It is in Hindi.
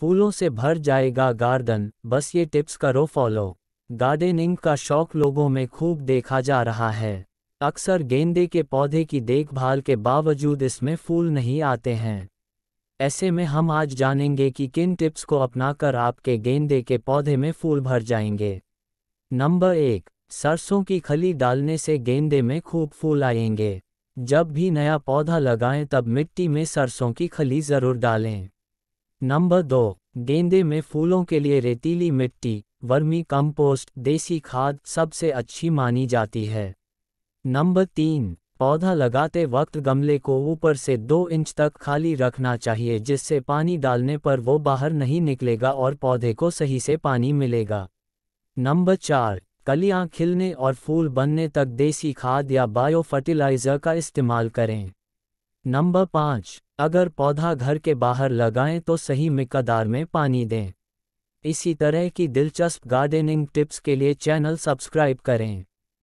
फूलों से भर जाएगा गार्डन बस ये टिप्स करो फॉलो गार्डनिंग का शौक लोगों में खूब देखा जा रहा है अक्सर गेंदे के पौधे की देखभाल के बावजूद इसमें फूल नहीं आते हैं ऐसे में हम आज जानेंगे कि किन टिप्स को अपनाकर आपके गेंदे के पौधे में फूल भर जाएंगे नंबर एक सरसों की खली डालने से गेंदे में खूब फूल आएंगे जब भी नया पौधा लगाएं तब मिट्टी में सरसों की खली ज़रूर डालें नंबर दो गेंदे में फूलों के लिए रेतीली मिट्टी वर्मी कंपोस्ट देसी खाद सबसे अच्छी मानी जाती है नंबर तीन पौधा लगाते वक्त गमले को ऊपर से दो इंच तक खाली रखना चाहिए जिससे पानी डालने पर वो बाहर नहीं निकलेगा और पौधे को सही से पानी मिलेगा नंबर चार कलियां खिलने और फूल बनने तक देसी खाद या बायो फर्टिलाइज़र का इस्तेमाल करें नंबर पाँच अगर पौधा घर के बाहर लगाएं तो सही मिकदार में पानी दें इसी तरह की दिलचस्प गार्डनिंग टिप्स के लिए चैनल सब्सक्राइब करें